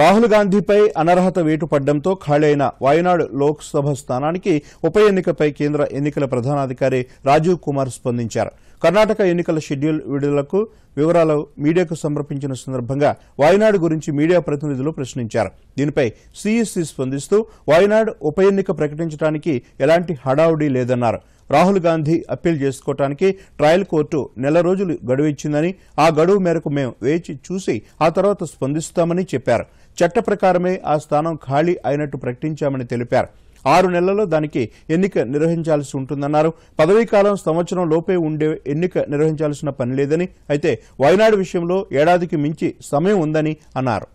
రాహుల్ గాంధీపై అనర్హత వేటు పడ్డంతో ఖాళైన వాయనాడ్ లోక్సభ స్థానానికి ఉప ఎన్నికపై కేంద్ర ఎన్నికల ప్రధానాధికారి రాజీవ్ కుమార్ స్పందించారు కర్ణాటక ఎన్నికల షెడ్యూల్ విడుదలకు వివరాలు మీడియాకు సమర్పించిన సందర్భంగా వాయనాడు గురించి మీడియా ప్రతినిధులు ప్రశ్నించారు దీనిపై సీఈసీ స్పందిస్తూ వాయనాడ్ ఉప ఎన్నిక ప్రకటించడానికి ఎలాంటి హడావుడి లేదన్నారు రాహుల్ గాంధీ అప్పీల్ చేసుకోవటానికి ట్రయల్ కోర్టు నెల రోజులు గడువు ఇచ్చిందని ఆ గడువు మేరకు మేము వేచి చూసి ఆ తర్వాత స్పందిస్తామని చెప్పారు చట్ట ప్రకారమే ఆ స్థానం ఖాళీ అయినట్టు ప్రకటించామని తెలిపారు ఆరు నెలల్లో దానికి ఎన్నిక నిర్వహించాల్సి ఉంటుందన్నారు పదవీకాలం సంవత్సరం లోపే ఉండే ఎన్నిక నిర్వహించాల్సిన పని లేదని అయితే వయనాడు విషయంలో ఏడాదికి మించి సమయం ఉందని అన్నారు